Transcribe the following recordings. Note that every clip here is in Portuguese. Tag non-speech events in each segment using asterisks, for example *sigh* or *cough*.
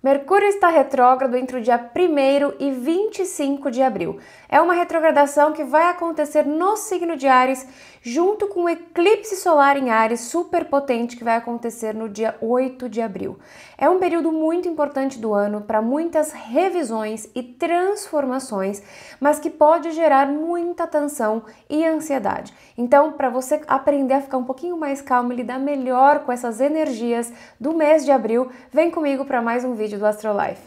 Mercúrio está retrógrado entre o dia 1 e 25 de abril. É uma retrogradação que vai acontecer no signo de Ares, junto com o eclipse solar em Ares superpotente que vai acontecer no dia 8 de abril. É um período muito importante do ano para muitas revisões e transformações, mas que pode gerar muita tensão e ansiedade. Então, para você aprender a ficar um pouquinho mais calmo e lidar melhor com essas energias do mês de abril, vem comigo para mais um vídeo vídeo do Astrolife.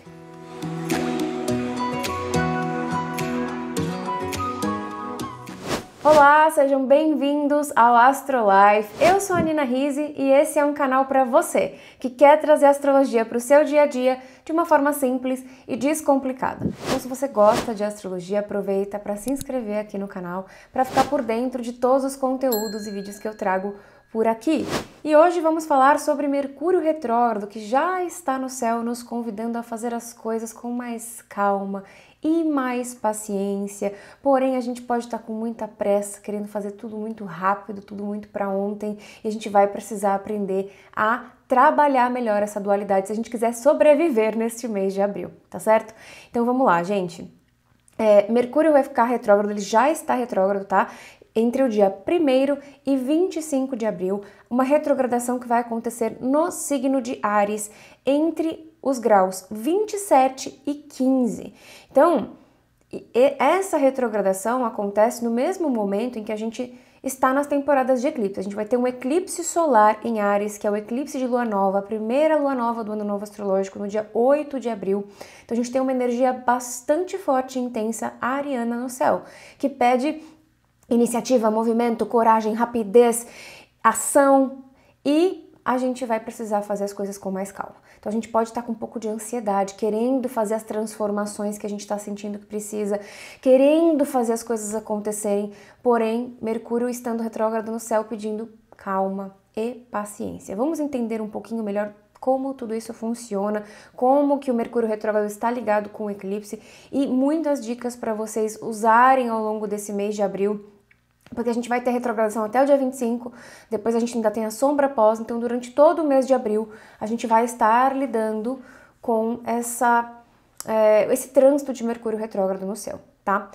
Olá, sejam bem-vindos ao Astrolife. Eu sou a Nina Rize e esse é um canal para você que quer trazer astrologia para o seu dia a dia de uma forma simples e descomplicada. Então, se você gosta de astrologia, aproveita para se inscrever aqui no canal para ficar por dentro de todos os conteúdos e vídeos que eu trago por aqui. E hoje vamos falar sobre Mercúrio retrógrado, que já está no céu nos convidando a fazer as coisas com mais calma e mais paciência. Porém, a gente pode estar com muita pressa, querendo fazer tudo muito rápido, tudo muito para ontem, e a gente vai precisar aprender a trabalhar melhor essa dualidade se a gente quiser sobreviver neste mês de abril, tá certo? Então vamos lá, gente. É, Mercúrio vai ficar retrógrado, ele já está retrógrado, tá? entre o dia 1 e 25 de abril, uma retrogradação que vai acontecer no signo de Ares, entre os graus 27 e 15. Então, essa retrogradação acontece no mesmo momento em que a gente está nas temporadas de eclipse. A gente vai ter um eclipse solar em Ares, que é o eclipse de lua nova, a primeira lua nova do ano novo astrológico, no dia 8 de abril. Então a gente tem uma energia bastante forte e intensa ariana no céu, que pede iniciativa, movimento, coragem, rapidez, ação e a gente vai precisar fazer as coisas com mais calma. Então a gente pode estar com um pouco de ansiedade, querendo fazer as transformações que a gente está sentindo que precisa, querendo fazer as coisas acontecerem, porém, Mercúrio estando retrógrado no céu pedindo calma e paciência. Vamos entender um pouquinho melhor como tudo isso funciona, como que o Mercúrio retrógrado está ligado com o eclipse e muitas dicas para vocês usarem ao longo desse mês de abril porque a gente vai ter retrogradação até o dia 25, depois a gente ainda tem a sombra pós, então durante todo o mês de abril a gente vai estar lidando com essa, é, esse trânsito de Mercúrio retrógrado no céu, tá?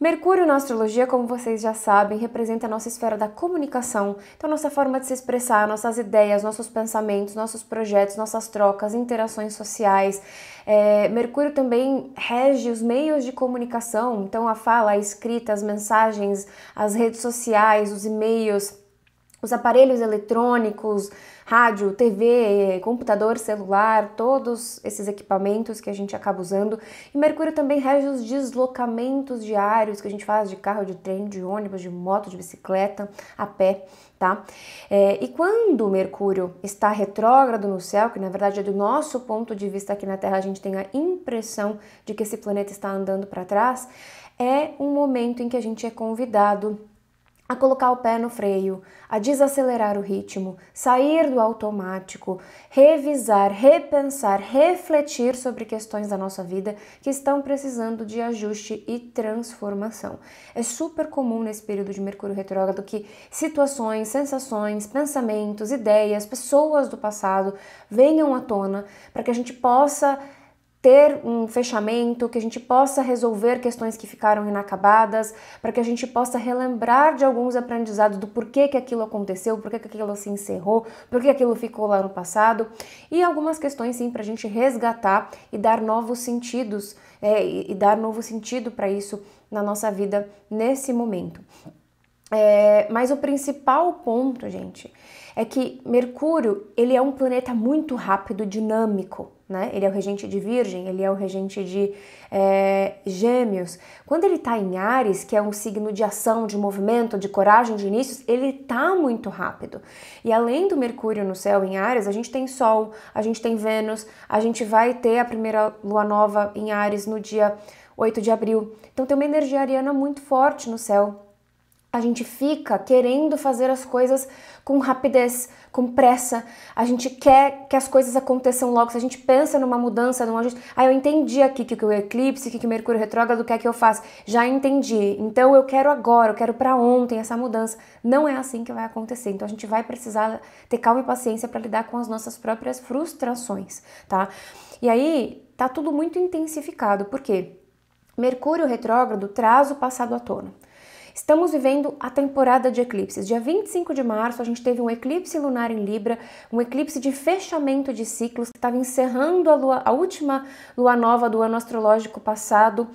Mercúrio na astrologia, como vocês já sabem, representa a nossa esfera da comunicação, então nossa forma de se expressar, nossas ideias, nossos pensamentos, nossos projetos, nossas trocas, interações sociais. É, Mercúrio também rege os meios de comunicação, então a fala, a escrita, as mensagens, as redes sociais, os e-mails, os aparelhos eletrônicos rádio, TV, computador, celular, todos esses equipamentos que a gente acaba usando. E Mercúrio também rege os deslocamentos diários que a gente faz de carro, de trem, de ônibus, de moto, de bicicleta, a pé, tá? É, e quando Mercúrio está retrógrado no céu, que na verdade é do nosso ponto de vista aqui na Terra, a gente tem a impressão de que esse planeta está andando para trás, é um momento em que a gente é convidado a colocar o pé no freio, a desacelerar o ritmo, sair do automático, revisar, repensar, refletir sobre questões da nossa vida que estão precisando de ajuste e transformação. É super comum nesse período de Mercúrio retrógrado que situações, sensações, pensamentos, ideias, pessoas do passado venham à tona para que a gente possa ter um fechamento, que a gente possa resolver questões que ficaram inacabadas, para que a gente possa relembrar de alguns aprendizados do porquê que aquilo aconteceu, porquê que aquilo se encerrou, porquê aquilo ficou lá no passado, e algumas questões sim para a gente resgatar e dar novos sentidos, é, e dar novo sentido para isso na nossa vida nesse momento. É, mas o principal ponto, gente, é que Mercúrio ele é um planeta muito rápido, dinâmico né? Ele é o regente de Virgem, ele é o regente de é, Gêmeos. Quando ele está em Ares, que é um signo de ação, de movimento, de coragem, de inícios, ele tá muito rápido. E além do Mercúrio no céu em Ares, a gente tem Sol, a gente tem Vênus, a gente vai ter a primeira lua nova em Ares no dia 8 de abril. Então tem uma energia ariana muito forte no céu a gente fica querendo fazer as coisas com rapidez, com pressa. A gente quer que as coisas aconteçam logo. Se a gente pensa numa mudança, num ajuste, ah, eu entendi aqui que, que o eclipse, que, que o Mercúrio retrógrado quer é que eu faça. Já entendi. Então eu quero agora, eu quero para ontem essa mudança. Não é assim que vai acontecer. Então a gente vai precisar ter calma e paciência para lidar com as nossas próprias frustrações, tá? E aí tá tudo muito intensificado, porque Mercúrio retrógrado traz o passado à tona. Estamos vivendo a temporada de eclipses. Dia 25 de março, a gente teve um eclipse lunar em Libra, um eclipse de fechamento de ciclos, que estava encerrando a, lua, a última lua nova do ano astrológico passado.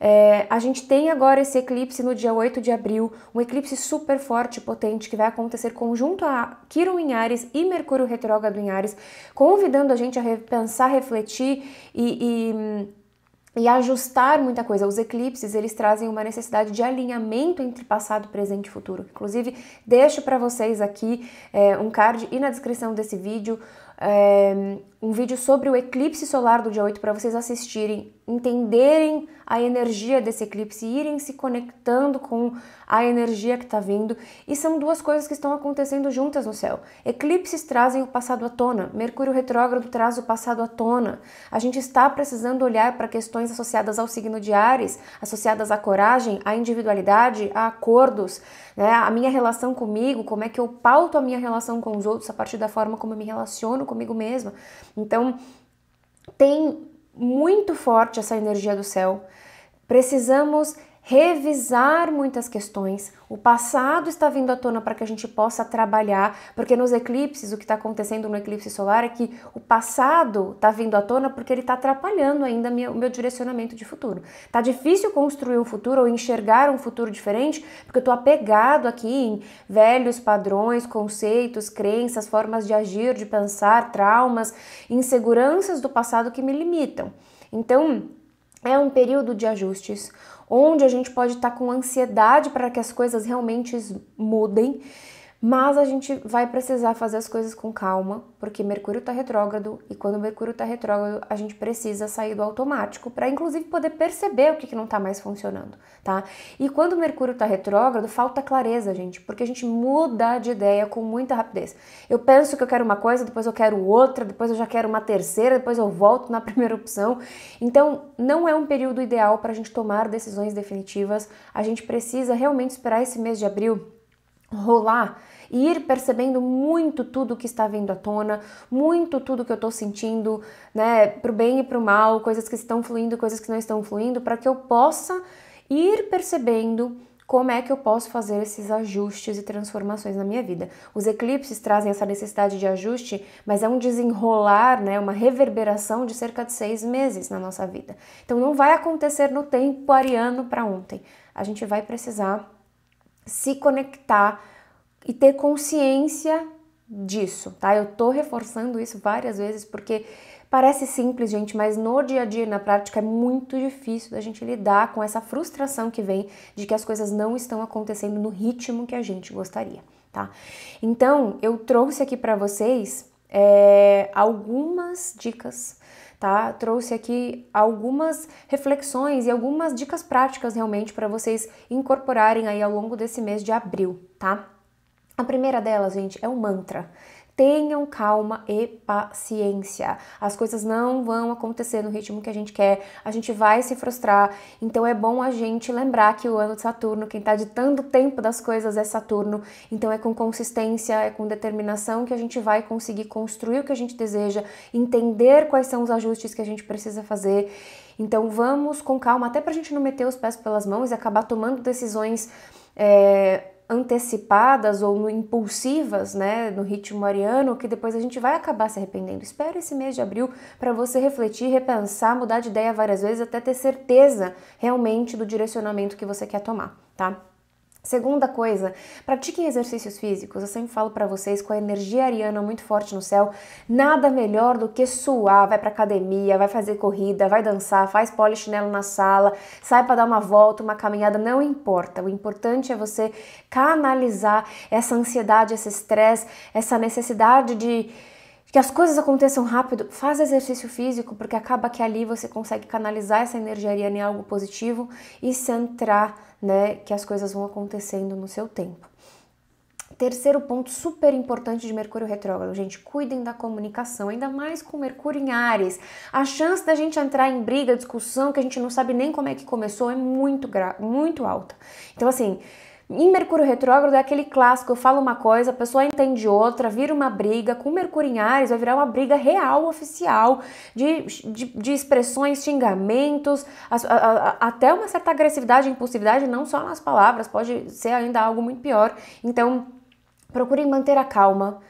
É, a gente tem agora esse eclipse no dia 8 de abril, um eclipse super forte e potente que vai acontecer conjunto a Quirum em Ares e Mercúrio retrógrado em Ares, convidando a gente a repensar, refletir e, e hum, e ajustar muita coisa. Os eclipses, eles trazem uma necessidade de alinhamento entre passado, presente e futuro. Inclusive, deixo para vocês aqui é, um card e na descrição desse vídeo é, um vídeo sobre o eclipse solar do dia 8 para vocês assistirem, entenderem a energia desse eclipse, irem se conectando com a energia que está vindo. E são duas coisas que estão acontecendo juntas no céu. Eclipses trazem o passado à tona, Mercúrio retrógrado traz o passado à tona. A gente está precisando olhar para questões associadas ao signo de Ares, associadas à coragem, à individualidade, a acordos, né? a minha relação comigo, como é que eu pauto a minha relação com os outros a partir da forma como eu me relaciono comigo mesma. Então, tem muito forte essa energia do céu. Precisamos revisar muitas questões. O passado está vindo à tona para que a gente possa trabalhar, porque nos eclipses, o que está acontecendo no eclipse solar é que o passado está vindo à tona porque ele está atrapalhando ainda o meu direcionamento de futuro. Tá difícil construir um futuro ou enxergar um futuro diferente, porque eu estou apegado aqui em velhos padrões, conceitos, crenças, formas de agir, de pensar, traumas, inseguranças do passado que me limitam. Então, é um período de ajustes, onde a gente pode estar tá com ansiedade para que as coisas realmente mudem mas a gente vai precisar fazer as coisas com calma, porque Mercúrio está retrógrado e quando Mercúrio está retrógrado, a gente precisa sair do automático para, inclusive, poder perceber o que, que não está mais funcionando, tá? E quando Mercúrio está retrógrado, falta clareza, gente, porque a gente muda de ideia com muita rapidez. Eu penso que eu quero uma coisa, depois eu quero outra, depois eu já quero uma terceira, depois eu volto na *laughs* primeira opção. Então, não é um período ideal para a gente tomar decisões definitivas. A gente precisa realmente esperar esse mês de abril rolar e ir percebendo muito tudo que está vindo à tona, muito tudo que eu estou sentindo, né, para o bem e para o mal, coisas que estão fluindo, coisas que não estão fluindo, para que eu possa ir percebendo como é que eu posso fazer esses ajustes e transformações na minha vida. Os eclipses trazem essa necessidade de ajuste, mas é um desenrolar, né, uma reverberação de cerca de seis meses na nossa vida. Então não vai acontecer no tempo ariano para ontem. A gente vai precisar se conectar e ter consciência disso, tá? Eu tô reforçando isso várias vezes porque parece simples, gente, mas no dia a dia, na prática, é muito difícil da gente lidar com essa frustração que vem de que as coisas não estão acontecendo no ritmo que a gente gostaria, tá? Então, eu trouxe aqui para vocês é, algumas dicas tá? Trouxe aqui algumas reflexões e algumas dicas práticas realmente para vocês incorporarem aí ao longo desse mês de abril, tá? A primeira delas, gente, é o mantra tenham calma e paciência. As coisas não vão acontecer no ritmo que a gente quer, a gente vai se frustrar. Então é bom a gente lembrar que o ano de Saturno, quem está ditando o tempo das coisas é Saturno. Então é com consistência, é com determinação que a gente vai conseguir construir o que a gente deseja, entender quais são os ajustes que a gente precisa fazer. Então vamos com calma, até para a gente não meter os pés pelas mãos e acabar tomando decisões. É antecipadas ou no, impulsivas, né, no ritmo ariano, que depois a gente vai acabar se arrependendo. Espero esse mês de abril para você refletir, repensar, mudar de ideia várias vezes até ter certeza realmente do direcionamento que você quer tomar, tá? Segunda coisa, pratiquem exercícios físicos. Eu sempre falo para vocês com a energia ariana muito forte no céu, nada melhor do que suar, vai para academia, vai fazer corrida, vai dançar, faz polichinelo na sala, sai para dar uma volta, uma caminhada, não importa. O importante é você canalizar essa ansiedade, esse estresse, essa necessidade de que as coisas aconteçam rápido, faz exercício físico, porque acaba que ali você consegue canalizar essa energia em algo positivo e centrar, né, que as coisas vão acontecendo no seu tempo. Terceiro ponto super importante de Mercúrio retrógrado, gente, cuidem da comunicação, ainda mais com Mercúrio em Ares. A chance da gente entrar em briga, discussão que a gente não sabe nem como é que começou é muito muito alta. Então assim, em Mercúrio retrógrado é aquele clássico, eu falo uma coisa, a pessoa entende outra, vira uma briga. Com Mercúrio em Ares vai virar uma briga real, oficial, de, de, de expressões, xingamentos, a, a, a, até uma certa agressividade, impulsividade, não só nas palavras, pode ser ainda algo muito pior. Então, procurem manter a calma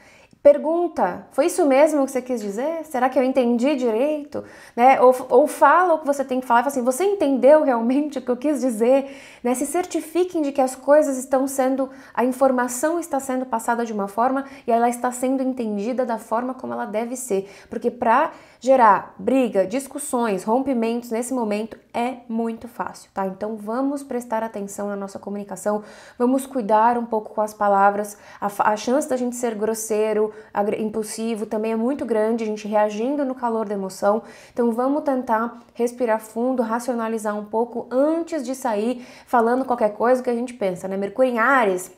Pergunta, foi isso mesmo que você quis dizer? Será que eu entendi direito? Né? Ou, ou fala o que você tem que falar, fala assim, você entendeu realmente o que eu quis dizer? Né? Se certifiquem de que as coisas estão sendo, a informação está sendo passada de uma forma e ela está sendo entendida da forma como ela deve ser. Porque para gerar briga, discussões, rompimentos nesse momento é muito fácil, tá? Então vamos prestar atenção na nossa comunicação, vamos cuidar um pouco com as palavras, a, a chance da gente ser grosseiro, impulsivo também é muito grande, a gente reagindo no calor da emoção. Então vamos tentar respirar fundo, racionalizar um pouco antes de sair falando qualquer coisa que a gente pensa, né? Mercúrio em Ares,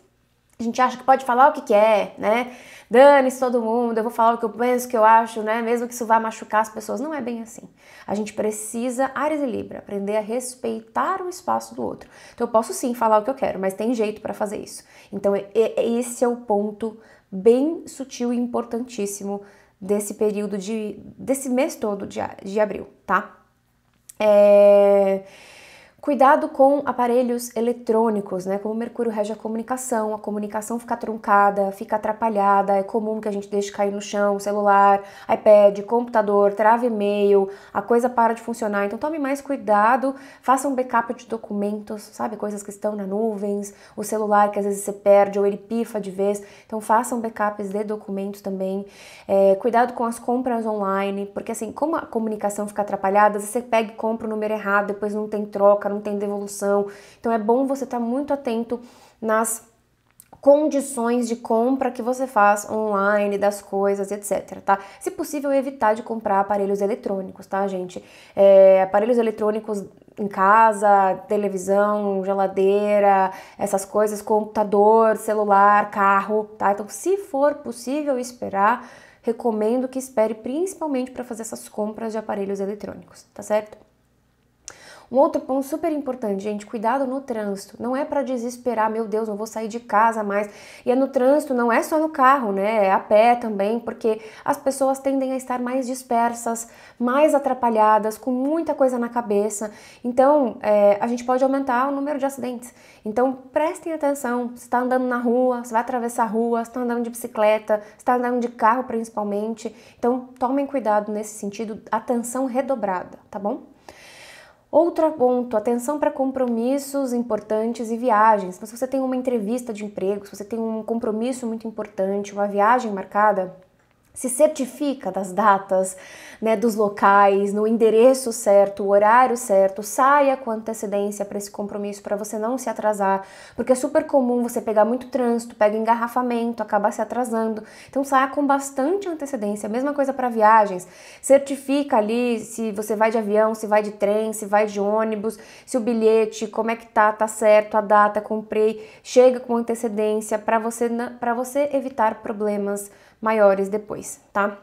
a gente acha que pode falar o que quer, né? Dane-se todo mundo, eu vou falar o que eu penso, o que eu acho, né? Mesmo que isso vá machucar as pessoas. Não é bem assim. A gente precisa, Ares e Libra, aprender a respeitar o espaço do outro. Então eu posso sim falar o que eu quero, mas tem jeito para fazer isso. Então é, é, esse é o ponto bem sutil e importantíssimo desse período de desse mês todo de, de abril, tá? É... Cuidado com aparelhos eletrônicos, né? Como o mercúrio rege a comunicação, a comunicação fica truncada, fica atrapalhada, é comum que a gente deixe cair no chão, celular, iPad, computador, trave e-mail, a coisa para de funcionar. Então tome mais cuidado, faça um backup de documentos, sabe? Coisas que estão na nuvens, o celular que às vezes você perde ou ele pifa de vez. Então façam backups de documentos também. É, cuidado com as compras online, porque assim, como a comunicação fica atrapalhada, às vezes você pega e compra o número errado, depois não tem troca, não tem devolução. Então é bom você estar tá muito atento nas condições de compra que você faz online das coisas, etc, tá? Se possível, evitar de comprar aparelhos eletrônicos, tá, gente? É, aparelhos eletrônicos em casa, televisão, geladeira, essas coisas, computador, celular, carro, tá? Então, se for possível esperar, recomendo que espere principalmente para fazer essas compras de aparelhos eletrônicos, tá certo? Um outro ponto super importante, gente, cuidado no trânsito. Não é para desesperar, meu Deus, não vou sair de casa mais. E é no trânsito, não é só no carro, né? É a pé também, porque as pessoas tendem a estar mais dispersas, mais atrapalhadas, com muita coisa na cabeça. Então, é, a gente pode aumentar o número de acidentes. Então, prestem atenção. Se está andando na rua, se vai atravessar a rua, se está andando de bicicleta, se está andando de carro, principalmente. Então, tomem cuidado nesse sentido, atenção redobrada, tá bom? Outro ponto, atenção para compromissos importantes e viagens. Então, se você tem uma entrevista de emprego, se você tem um compromisso muito importante, uma viagem marcada, se certifica das datas, né, dos locais, no endereço certo, o horário certo, saia com antecedência para esse compromisso para você não se atrasar, porque é super comum você pegar muito trânsito, pega engarrafamento, acabar se atrasando. Então saia com bastante antecedência. Mesma coisa para viagens. Certifica ali se você vai de avião, se vai de trem, se vai de ônibus, se o bilhete, como é que tá, tá certo a data, comprei, chega com antecedência para você para você evitar problemas maiores depois, tá?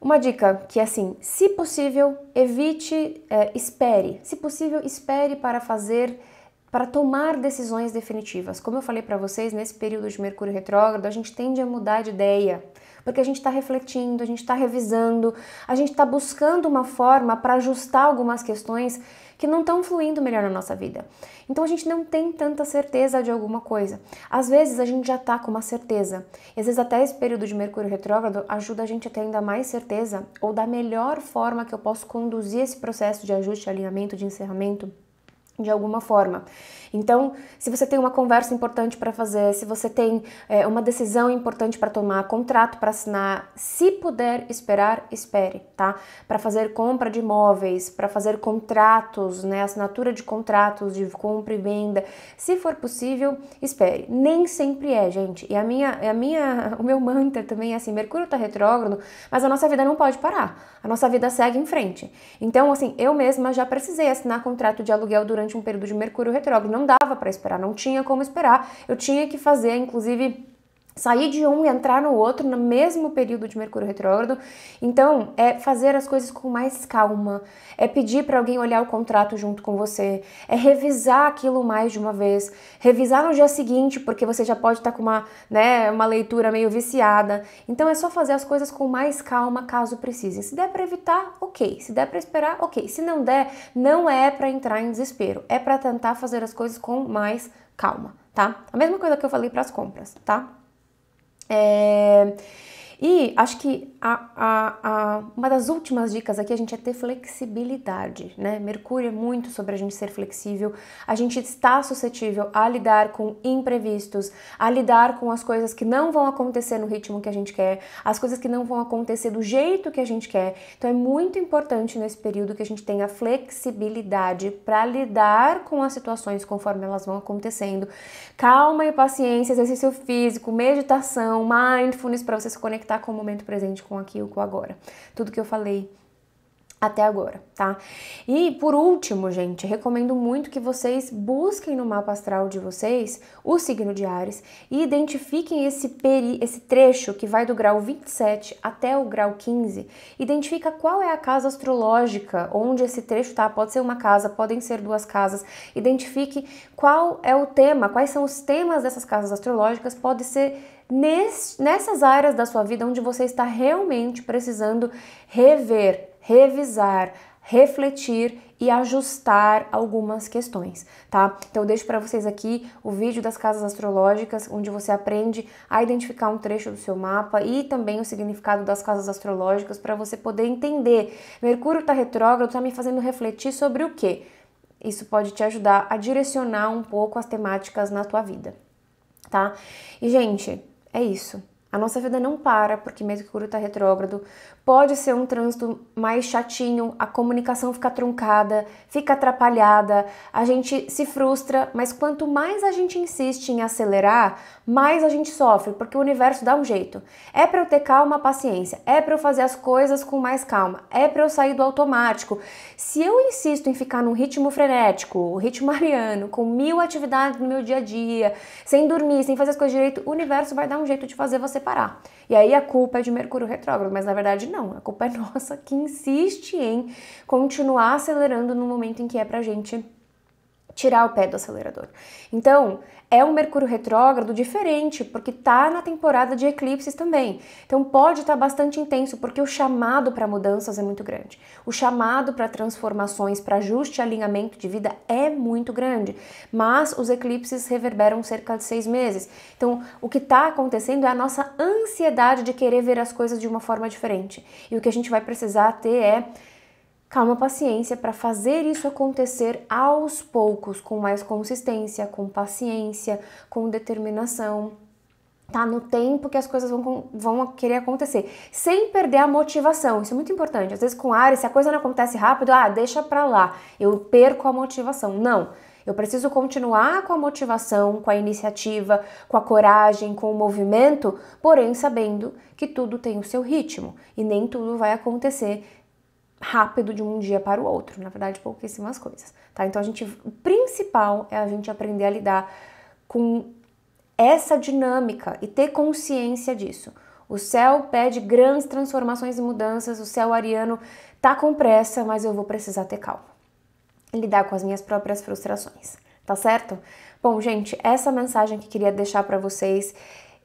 Uma dica que é assim, se possível, evite, é, espere. Se possível, espere para fazer para tomar decisões definitivas. Como eu falei para vocês, nesse período de Mercúrio retrógrado, a gente tende a mudar de ideia, porque a gente está refletindo, a gente está revisando, a gente está buscando uma forma para ajustar algumas questões que não estão fluindo melhor na nossa vida. Então a gente não tem tanta certeza de alguma coisa. Às vezes a gente já está com uma certeza. E às vezes até esse período de Mercúrio retrógrado ajuda a gente a ter ainda mais certeza ou da melhor forma que eu posso conduzir esse processo de ajuste, alinhamento, de encerramento de alguma forma. Então, se você tem uma conversa importante para fazer, se você tem é, uma decisão importante para tomar, contrato para assinar, se puder esperar, espere, tá? Para fazer compra de imóveis, para fazer contratos, né, assinatura de contratos de compra e venda, se for possível, espere. Nem sempre é, gente. E a minha, a minha, *laughs* o meu mantra também é assim: Mercúrio está retrógrado, mas a nossa vida não pode parar. A nossa vida segue em frente. Então, assim, eu mesma já precisei assinar contrato de aluguel durante durante um período de Mercúrio retrógrado. Não dava para esperar, não tinha como esperar. Eu tinha que fazer, inclusive sair de um e entrar no outro no mesmo período de Mercúrio retrógrado. Então, é fazer as coisas com mais calma, é pedir para alguém olhar o contrato junto com você, é revisar aquilo mais de uma vez, revisar no dia seguinte, porque você já pode estar tá com uma, né, uma leitura meio viciada. Então, é só fazer as coisas com mais calma caso precise. Se der para evitar, OK. Se der para esperar, OK. Se não der, não é para entrar em desespero, é para tentar fazer as coisas com mais calma, tá? A mesma coisa que eu falei para as compras, tá? É... E acho que a, a, a, uma das últimas dicas aqui é a gente é ter flexibilidade, né? Mercúrio é muito sobre a gente ser flexível, a gente está suscetível a lidar com imprevistos, a lidar com as coisas que não vão acontecer no ritmo que a gente quer, as coisas que não vão acontecer do jeito que a gente quer. Então é muito importante nesse período que a gente tenha flexibilidade para lidar com as situações conforme elas vão acontecendo. Calma e paciência, exercício físico, meditação, mindfulness para você se conectar conectar tá com o momento presente, com aqui e com agora. Tudo que eu falei até agora, tá? E por último, gente, recomendo muito que vocês busquem no mapa astral de vocês o signo de Ares e identifiquem esse peri, esse trecho que vai do grau 27 até o grau 15. Identifica qual é a casa astrológica onde esse trecho tá, pode ser uma casa, podem ser duas casas. Identifique qual é o tema, quais são os temas dessas casas astrológicas, pode ser nessas áreas da sua vida onde você está realmente precisando rever, revisar, refletir e ajustar algumas questões, tá? Então eu deixo para vocês aqui o vídeo das casas astrológicas, onde você aprende a identificar um trecho do seu mapa e também o significado das casas astrológicas para você poder entender. Mercúrio está retrógrado, está me fazendo refletir sobre o quê? Isso pode te ajudar a direcionar um pouco as temáticas na tua vida, tá? E gente, é isso. A nossa vida não para, porque mesmo que o Guru está retrógrado, pode ser um trânsito mais chatinho, a comunicação fica truncada, fica atrapalhada, a gente se frustra, mas quanto mais a gente insiste em acelerar, mais a gente sofre, porque o universo dá um jeito. É para eu ter calma, paciência, é para eu fazer as coisas com mais calma, é para eu sair do automático. Se eu insisto em ficar num ritmo frenético, o ritmo *laughs* ariano, com mil atividades no meu dia a dia, sem dormir, sem fazer as coisas direito, o universo vai dar um jeito de fazer você separar. E aí a culpa é de Mercúrio retrógrado, mas na verdade não, a culpa é *laughs* nossa que insiste em continuar acelerando no momento em que é pra gente tirar o pé do acelerador. Então, é um Mercúrio retrógrado diferente, porque tá na temporada de eclipses também. Então, pode estar tá bastante intenso, porque o chamado para mudanças é muito grande. O chamado para transformações, para ajuste e alinhamento de vida é muito grande. Mas os eclipses reverberam cerca de seis meses. Então, o que está acontecendo é a nossa ansiedade de querer ver as coisas de uma forma diferente. E o que a gente vai precisar ter é calma, paciência para fazer isso acontecer aos poucos, com mais consistência, com paciência, com determinação. Tá no tempo que as coisas vão, vão querer acontecer, sem perder a motivação. Isso é muito importante. Às vezes, com Ares, se a coisa não acontece rápido, ah, deixa pra lá, eu perco a motivação. Não. Eu preciso continuar com a motivação, com a iniciativa, com a coragem, com o movimento, porém sabendo que tudo tem o seu ritmo e nem tudo vai acontecer rápido de um dia para o outro, na verdade, pouquíssimas coisas, tá? Então a gente, o principal é a gente aprender a lidar com essa dinâmica e ter consciência disso. O céu pede grandes transformações e mudanças, o céu ariano tá com pressa, mas eu vou precisar ter calma. Lidar com as minhas próprias frustrações, tá certo? Bom, gente, essa mensagem que queria deixar para vocês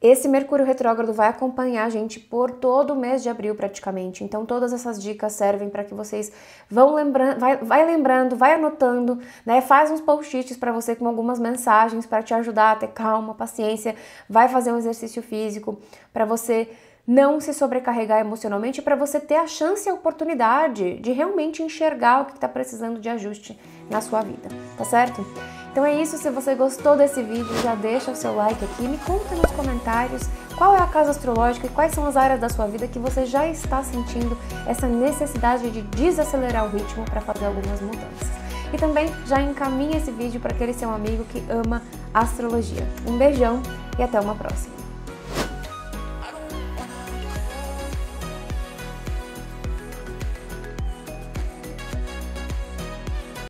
esse Mercúrio retrógrado vai acompanhar a gente por todo o mês de abril praticamente. Então todas essas dicas servem para que vocês vão lembrando, vai, vai, lembrando, vai anotando, né? Faz uns post-its para você com algumas mensagens para te ajudar a ter calma, paciência, vai fazer um exercício físico para você não se sobrecarregar emocionalmente para você ter a chance e a oportunidade de realmente enxergar o que está precisando de ajuste na sua vida, tá certo? Então é isso, se você gostou desse vídeo, já deixa o seu like aqui, me conta nos comentários qual é a casa astrológica e quais são as áreas da sua vida que você já está sentindo essa necessidade de desacelerar o ritmo para fazer algumas mudanças. E também já encaminha esse vídeo para aquele seu amigo que ama astrologia. Um beijão e até uma próxima!